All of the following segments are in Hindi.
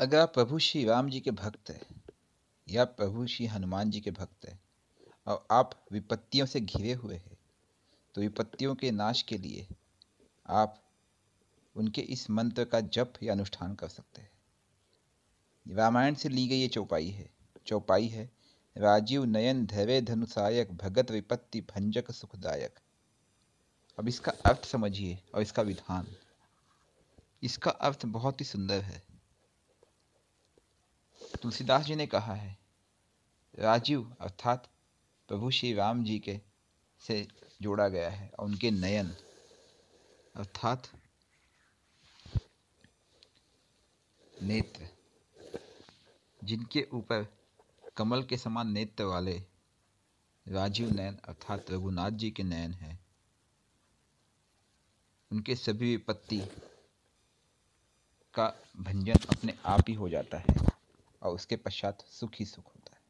अगर आप प्रभु श्री राम जी के भक्त हैं या प्रभु श्री हनुमान जी के भक्त हैं और आप विपत्तियों से घिरे हुए हैं तो विपत्तियों के नाश के लिए आप उनके इस मंत्र का जप या अनुष्ठान कर सकते हैं रामायण से ली गई ये चौपाई है चौपाई है राजीव नयन धैर्य धनुषायक भगत विपत्ति भंजक सुखदायक अब इसका अर्थ समझिए और इसका विधान इसका अर्थ बहुत ही सुंदर है तुलसीदास जी ने कहा है राजीव अर्थात प्रभु श्री राम जी के से जोड़ा गया है और उनके नयन अर्थात नेत्र जिनके ऊपर कमल के समान नेत्र वाले राजीव नयन अर्थात रघुनाथ जी के नयन है उनके सभी विपत्ति का भंजन अपने आप ही हो जाता है और उसके पश्चात सुख ही सुख होता है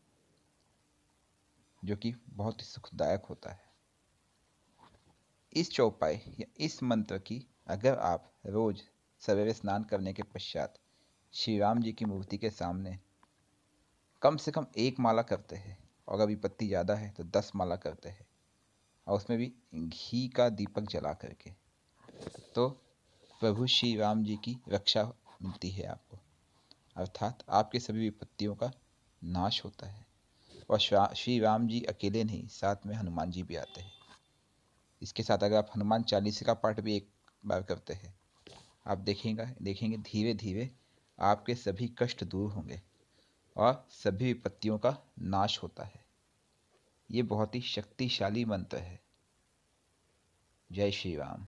जो कि बहुत ही सुखदायक होता है इस चौपाई या इस मंत्र की अगर आप रोज सवेरे स्नान करने के पश्चात श्री राम जी की मूर्ति के सामने कम से कम एक माला करते हैं और अगर विपत्ति ज़्यादा है तो दस माला करते हैं और उसमें भी घी का दीपक जला करके तो प्रभु श्री राम जी की रक्षा मिलती है आपको अर्थात आपके सभी विपत्तियों का नाश होता है और श्री राम जी अकेले नहीं साथ में हनुमान जी भी आते हैं इसके साथ अगर आप हनुमान चालीसा का पाठ भी एक बार करते हैं आप देखेंगे देखेंगे धीरे धीरे आपके सभी कष्ट दूर होंगे और सभी विपत्तियों का नाश होता है ये बहुत ही शक्तिशाली मंत्र है जय श्री राम